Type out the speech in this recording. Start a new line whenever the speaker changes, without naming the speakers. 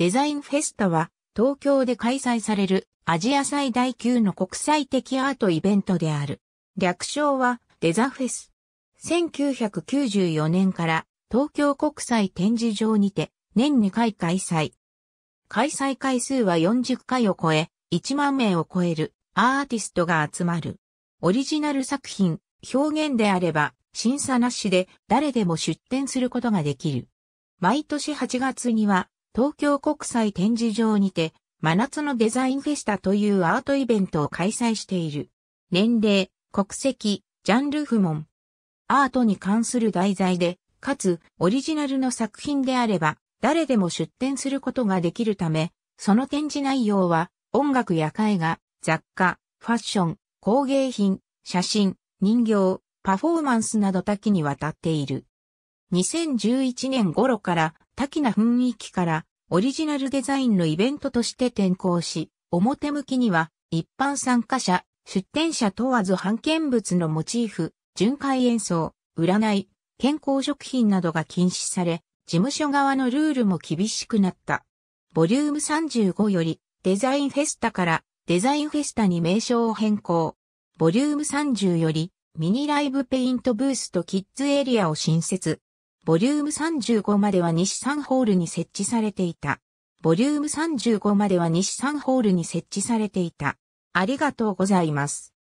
デザインフェスタは東京で開催されるアジア最大級の国際的アートイベントである。略称はデザフェス。1994年から東京国際展示場にて年2回開催。開催回数は40回を超え、1万名を超えるアーティストが集まる。オリジナル作品、表現であれば審査なしで誰でも出展することができる。毎年8月には東京国際展示場にて、真夏のデザインフェスタというアートイベントを開催している。年齢、国籍、ジャンル不問。アートに関する題材で、かつ、オリジナルの作品であれば、誰でも出展することができるため、その展示内容は、音楽や絵画、雑貨、ファッション、工芸品、写真、人形、パフォーマンスなど多岐にわたっている。2011年頃から多岐な雰囲気からオリジナルデザインのイベントとして転向し、表向きには一般参加者、出展者問わず版権物のモチーフ、巡回演奏、占い、健康食品などが禁止され、事務所側のルールも厳しくなった。ボリューム35よりデザインフェスタからデザインフェスタに名称を変更。ボリューム30よりミニライブペイントブースとキッズエリアを新設。ボリューム35までは西3ホールに設置されていた。ボリューム35までは西3ホールに設置されていた。ありがとうございます。